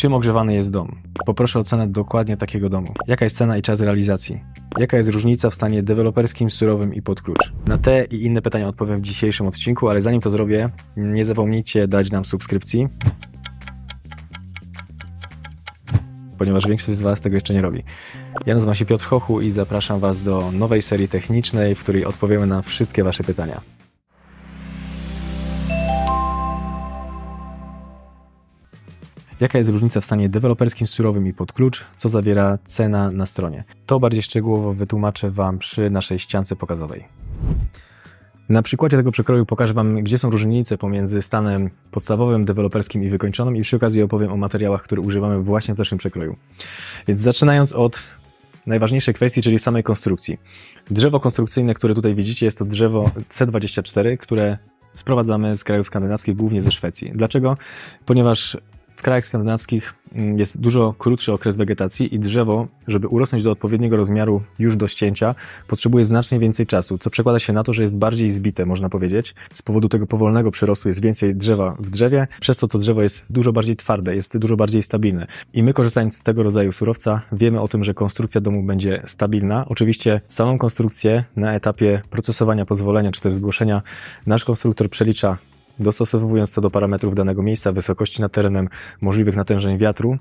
Czym ogrzewany jest dom? Poproszę o cenę dokładnie takiego domu. Jaka jest cena i czas realizacji? Jaka jest różnica w stanie deweloperskim, surowym i pod klucz? Na te i inne pytania odpowiem w dzisiejszym odcinku, ale zanim to zrobię, nie zapomnijcie dać nam subskrypcji, ponieważ większość z Was tego jeszcze nie robi. Ja nazywam się Piotr Hochu i zapraszam Was do nowej serii technicznej, w której odpowiemy na wszystkie Wasze pytania. Jaka jest różnica w stanie deweloperskim surowym i pod klucz? Co zawiera cena na stronie? To bardziej szczegółowo wytłumaczę Wam przy naszej ściance pokazowej. Na przykładzie tego przekroju pokażę Wam, gdzie są różnice pomiędzy stanem podstawowym, deweloperskim i wykończonym i przy okazji opowiem o materiałach, które używamy właśnie w zeszłym przekroju. Więc zaczynając od najważniejszej kwestii, czyli samej konstrukcji. Drzewo konstrukcyjne, które tutaj widzicie, jest to drzewo C24, które sprowadzamy z krajów skandynawskich, głównie ze Szwecji. Dlaczego? Ponieważ w krajach skandynawskich mm, jest dużo krótszy okres wegetacji i drzewo, żeby urosnąć do odpowiedniego rozmiaru już do ścięcia, potrzebuje znacznie więcej czasu, co przekłada się na to, że jest bardziej zbite, można powiedzieć. Z powodu tego powolnego przyrostu jest więcej drzewa w drzewie, przez to to drzewo jest dużo bardziej twarde, jest dużo bardziej stabilne. I my korzystając z tego rodzaju surowca, wiemy o tym, że konstrukcja domu będzie stabilna. Oczywiście samą konstrukcję na etapie procesowania pozwolenia czy też zgłoszenia nasz konstruktor przelicza dostosowując to do parametrów danego miejsca, wysokości nad terenem, możliwych natężeń wiatru,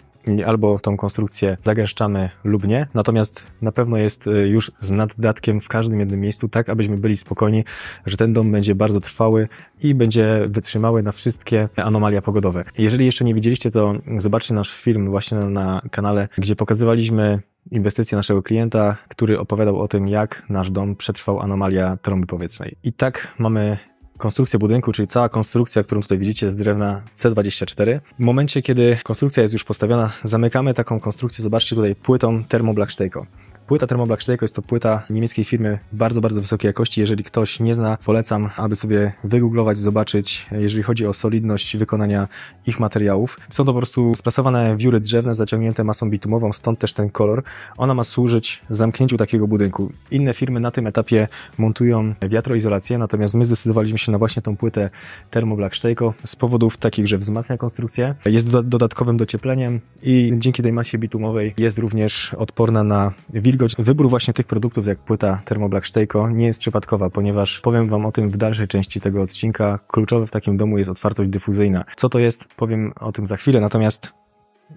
albo tą konstrukcję zagęszczamy lub nie. Natomiast na pewno jest y, już z naddatkiem w każdym jednym miejscu, tak abyśmy byli spokojni, że ten dom będzie bardzo trwały i będzie wytrzymały na wszystkie anomalia pogodowe. Jeżeli jeszcze nie widzieliście, to zobaczcie nasz film właśnie na kanale, gdzie pokazywaliśmy inwestycje naszego klienta, który opowiadał o tym, jak nasz dom przetrwał anomalia trąby powietrznej. I tak mamy konstrukcję budynku, czyli cała konstrukcja, którą tutaj widzicie, jest z drewna C24. W momencie, kiedy konstrukcja jest już postawiona, zamykamy taką konstrukcję, zobaczcie tutaj płytą termoblakstejką. Płyta Thermoblack Szlejko jest to płyta niemieckiej firmy bardzo, bardzo wysokiej jakości. Jeżeli ktoś nie zna, polecam, aby sobie wygooglować, zobaczyć, jeżeli chodzi o solidność wykonania ich materiałów. Są to po prostu sprasowane wióry drzewne zaciągnięte masą bitumową, stąd też ten kolor. Ona ma służyć zamknięciu takiego budynku. Inne firmy na tym etapie montują wiatroizolację, natomiast my zdecydowaliśmy się na właśnie tą płytę Thermoblack Sztejko z powodów takich, że wzmacnia konstrukcję, jest dodatkowym dociepleniem i dzięki tej masie bitumowej jest również odporna na wilgoć Wilgoć wybór właśnie tych produktów, jak płyta Thermoblack Sztejko, nie jest przypadkowa, ponieważ powiem Wam o tym w dalszej części tego odcinka. Kluczowe w takim domu jest otwartość dyfuzyjna. Co to jest, powiem o tym za chwilę, natomiast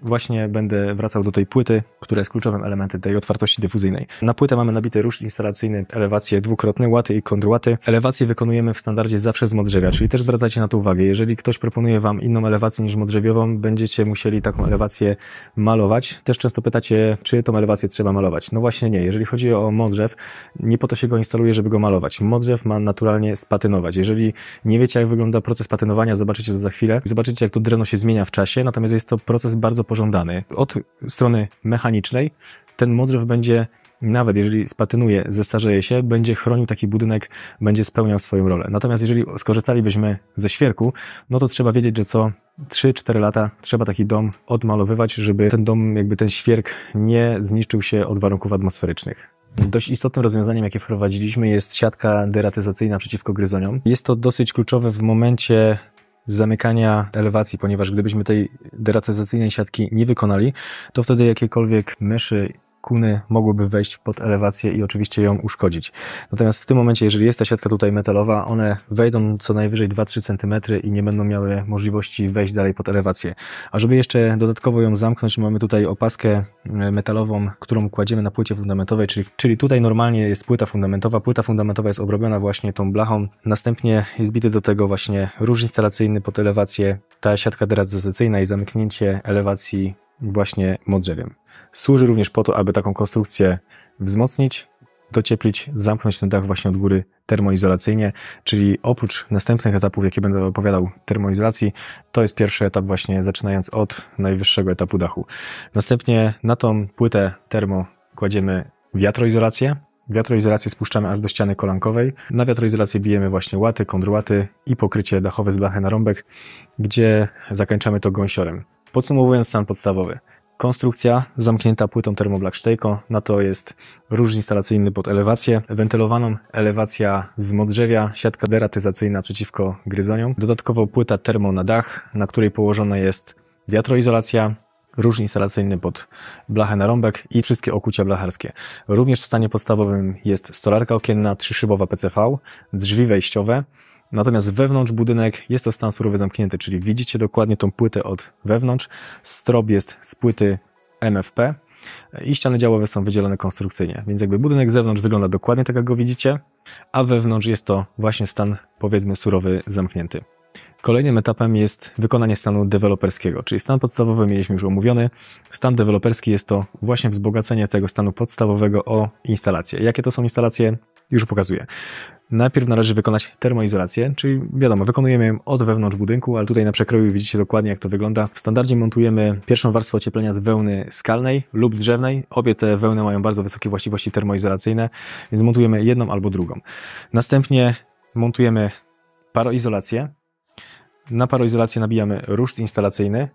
Właśnie będę wracał do tej płyty, która jest kluczowym elementem tej otwartości dyfuzyjnej. Na płytę mamy nabity rusz instalacyjny, elewacje dwukrotne, łaty i kontrłaty. Elewacje wykonujemy w standardzie zawsze z modrzewia, czyli też zwracajcie na to uwagę. Jeżeli ktoś proponuje wam inną elewację niż modrzewiową, będziecie musieli taką elewację malować. Też często pytacie, czy tą elewację trzeba malować. No właśnie nie. Jeżeli chodzi o modrzew, nie po to się go instaluje, żeby go malować. Modrzew ma naturalnie spatynować. Jeżeli nie wiecie, jak wygląda proces patynowania, zobaczycie to za chwilę. Zobaczycie, jak to dreno się zmienia w czasie, natomiast jest to proces bardzo bardzo pożądany. Od strony mechanicznej ten modrzew będzie nawet jeżeli spatynuje, zestarzeje się, będzie chronił taki budynek, będzie spełniał swoją rolę. Natomiast jeżeli skorzystalibyśmy ze świerku, no to trzeba wiedzieć, że co 3-4 lata trzeba taki dom odmalowywać, żeby ten dom, jakby ten świerk nie zniszczył się od warunków atmosferycznych. Dość istotnym rozwiązaniem, jakie wprowadziliśmy, jest siatka deratyzacyjna przeciwko gryzoniom. Jest to dosyć kluczowe w momencie zamykania elewacji, ponieważ gdybyśmy tej deratyzacyjnej siatki nie wykonali, to wtedy jakiekolwiek myszy kuny mogłyby wejść pod elewację i oczywiście ją uszkodzić. Natomiast w tym momencie, jeżeli jest ta siatka tutaj metalowa, one wejdą co najwyżej 2-3 centymetry i nie będą miały możliwości wejść dalej pod elewację. A żeby jeszcze dodatkowo ją zamknąć, mamy tutaj opaskę e, metalową, którą kładziemy na płycie fundamentowej, czyli, czyli tutaj normalnie jest płyta fundamentowa. Płyta fundamentowa jest obrobiona właśnie tą blachą. Następnie jest bity do tego właśnie róż instalacyjny pod elewację, ta siatka derazacyjna i zamknięcie elewacji właśnie modrzewiem. Służy również po to, aby taką konstrukcję wzmocnić, docieplić, zamknąć ten dach właśnie od góry termoizolacyjnie, czyli oprócz następnych etapów, jakie będę opowiadał termoizolacji, to jest pierwszy etap właśnie zaczynając od najwyższego etapu dachu. Następnie na tą płytę termo kładziemy wiatroizolację, Wiatroizolację spuszczamy aż do ściany kolankowej. Na wiatroizolację bijemy właśnie łaty, kondrułaty i pokrycie dachowe z blachy na rąbek, gdzie zakończamy to gąsiorem. Podsumowując stan podstawowy. Konstrukcja zamknięta płytą termoblakstejką, na to jest róż instalacyjny pod elewację wentylowaną, elewacja z modrzewia, siatka deratyzacyjna przeciwko gryzoniom, dodatkowo płyta termo na dach, na której położona jest wiatroizolacja, róż instalacyjny pod blachę na rąbek i wszystkie okucia blacharskie. Również w stanie podstawowym jest stolarka okienna, trzyszybowa PCV, drzwi wejściowe, Natomiast wewnątrz budynek jest to stan surowy zamknięty, czyli widzicie dokładnie tą płytę od wewnątrz. Strop jest z płyty MFP i ściany działowe są wydzielone konstrukcyjnie, więc jakby budynek z zewnątrz wygląda dokładnie tak, jak go widzicie, a wewnątrz jest to właśnie stan, powiedzmy, surowy zamknięty. Kolejnym etapem jest wykonanie stanu deweloperskiego, czyli stan podstawowy mieliśmy już omówiony. Stan deweloperski jest to właśnie wzbogacenie tego stanu podstawowego o instalacje. Jakie to są instalacje? Już pokazuję. Najpierw należy wykonać termoizolację, czyli wiadomo, wykonujemy ją od wewnątrz budynku, ale tutaj na przekroju widzicie dokładnie jak to wygląda. W standardzie montujemy pierwszą warstwę ocieplenia z wełny skalnej lub drzewnej. Obie te wełny mają bardzo wysokie właściwości termoizolacyjne, więc montujemy jedną albo drugą. Następnie montujemy paroizolację. Na paroizolację nabijamy ruszt instalacyjny,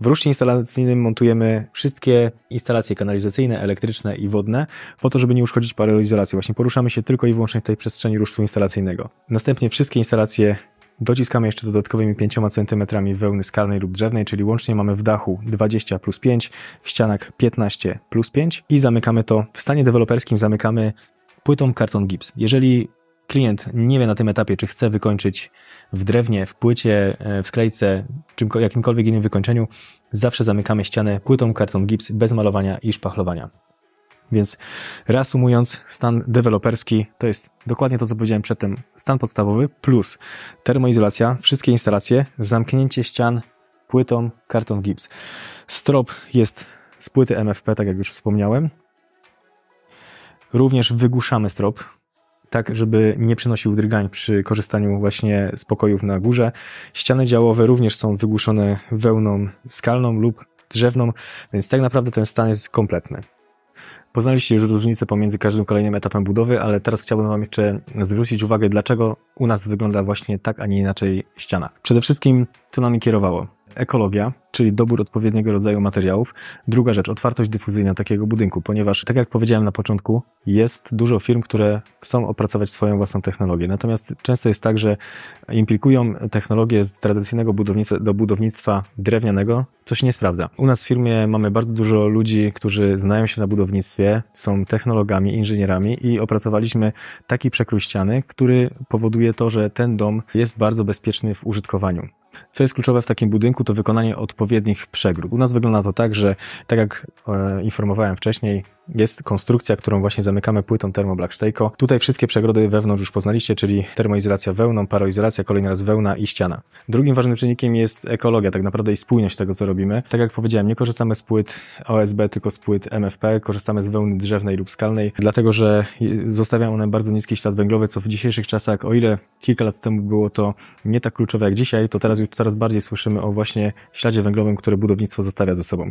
w ruszcie instalacyjnym montujemy wszystkie instalacje kanalizacyjne, elektryczne i wodne, po to, żeby nie uszkodzić paralizacji. Właśnie poruszamy się tylko i wyłącznie w tej przestrzeni rusztu instalacyjnego. Następnie wszystkie instalacje dociskamy jeszcze dodatkowymi 5 cm wełny skalnej lub drzewnej, czyli łącznie mamy w dachu 20 plus 5, w ścianach 15 plus 5 i zamykamy to w stanie deweloperskim zamykamy płytą karton gips. Jeżeli klient nie wie na tym etapie, czy chce wykończyć w drewnie, w płycie, e, w sklejce, czym, jakimkolwiek innym wykończeniu, zawsze zamykamy ścianę płytą karton gips bez malowania i szpachlowania. Więc reasumując, stan deweloperski to jest dokładnie to, co powiedziałem przedtem, stan podstawowy plus termoizolacja, wszystkie instalacje, zamknięcie ścian płytą karton gips. Strop jest z płyty MFP, tak jak już wspomniałem. Również wygłuszamy strop, tak żeby nie przynosił drgań przy korzystaniu właśnie z pokojów na górze. Ściany działowe również są wygłuszone wełną skalną lub drzewną, więc tak naprawdę ten stan jest kompletny. Poznaliście już różnicę pomiędzy każdym kolejnym etapem budowy, ale teraz chciałbym Wam jeszcze zwrócić uwagę, dlaczego u nas wygląda właśnie tak, a nie inaczej ściana. Przede wszystkim, co nami kierowało? ekologia, czyli dobór odpowiedniego rodzaju materiałów. Druga rzecz, otwartość dyfuzyjna takiego budynku, ponieważ, tak jak powiedziałem na początku, jest dużo firm, które chcą opracować swoją własną technologię. Natomiast często jest tak, że implikują technologię z tradycyjnego budownictwa do budownictwa drewnianego, co się nie sprawdza. U nas w firmie mamy bardzo dużo ludzi, którzy znają się na budownictwie, są technologami, inżynierami i opracowaliśmy taki przekrój ściany, który powoduje to, że ten dom jest bardzo bezpieczny w użytkowaniu. Co jest kluczowe w takim budynku, to wykonanie odpowiednich przegród. U nas wygląda to tak, że tak jak e, informowałem wcześniej, jest konstrukcja, którą właśnie zamykamy płytą termoblackstejko. Tutaj wszystkie przegrody wewnątrz już poznaliście, czyli termoizolacja wełną, paroizolacja, kolejny raz wełna i ściana. Drugim ważnym czynnikiem jest ekologia, tak naprawdę i spójność tego, co robimy. Tak jak powiedziałem, nie korzystamy z płyt OSB, tylko z płyt MFP, korzystamy z wełny drzewnej lub skalnej, dlatego że zostawiają one bardzo niski ślad węglowy, co w dzisiejszych czasach, o ile kilka lat temu było to nie tak kluczowe jak dzisiaj, to teraz już coraz bardziej słyszymy o właśnie śladzie węglowym, który budownictwo zostawia ze sobą.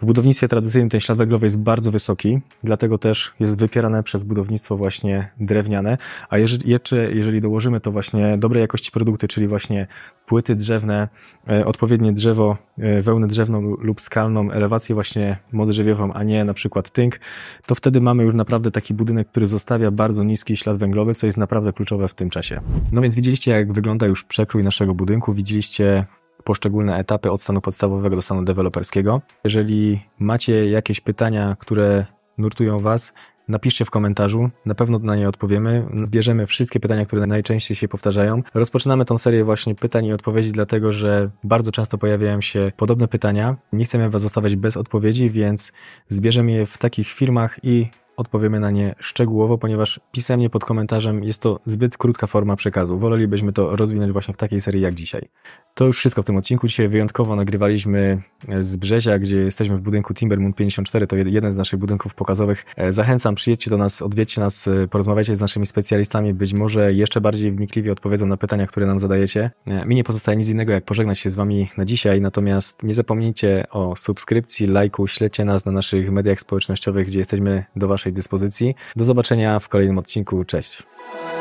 W budownictwie tradycyjnym ten ślad węglowy jest bardzo wysoki, dlatego też jest wypierane przez budownictwo właśnie drewniane, a jeżeli, jeżeli dołożymy to właśnie dobrej jakości produkty, czyli właśnie płyty drzewne, e, odpowiednie drzewo, e, wełnę drzewną lub skalną, elewację właśnie mody a nie na przykład tynk, to wtedy mamy już naprawdę taki budynek, który zostawia bardzo niski ślad węglowy, co jest naprawdę kluczowe w tym czasie. No więc widzieliście, jak wygląda już przekrój naszego budynku, widzieliście oczywiście poszczególne etapy od stanu podstawowego do stanu deweloperskiego. Jeżeli macie jakieś pytania, które nurtują Was, napiszcie w komentarzu, na pewno na nie odpowiemy. Zbierzemy wszystkie pytania, które najczęściej się powtarzają. Rozpoczynamy tą serię właśnie pytań i odpowiedzi, dlatego że bardzo często pojawiają się podobne pytania. Nie chcemy Was zostawiać bez odpowiedzi, więc zbierzemy je w takich filmach i odpowiemy na nie szczegółowo, ponieważ pisemnie pod komentarzem jest to zbyt krótka forma przekazu. Wolelibyśmy to rozwinąć właśnie w takiej serii jak dzisiaj. To już wszystko w tym odcinku. Dzisiaj wyjątkowo nagrywaliśmy e, z Brzezia, gdzie jesteśmy w budynku Timbermoon 54. To jeden z naszych budynków pokazowych. E, zachęcam, przyjedźcie do nas, odwiedźcie nas, e, porozmawiajcie z naszymi specjalistami. Być może jeszcze bardziej wnikliwie odpowiedzą na pytania, które nam zadajecie. Mi nie pozostaje nic innego, jak pożegnać się z Wami na dzisiaj. Natomiast nie zapomnijcie o subskrypcji, lajku, śledźcie nas na naszych mediach społecznościowych, gdzie jesteśmy do Waszej dyspozycji. Do zobaczenia w kolejnym odcinku. Cześć.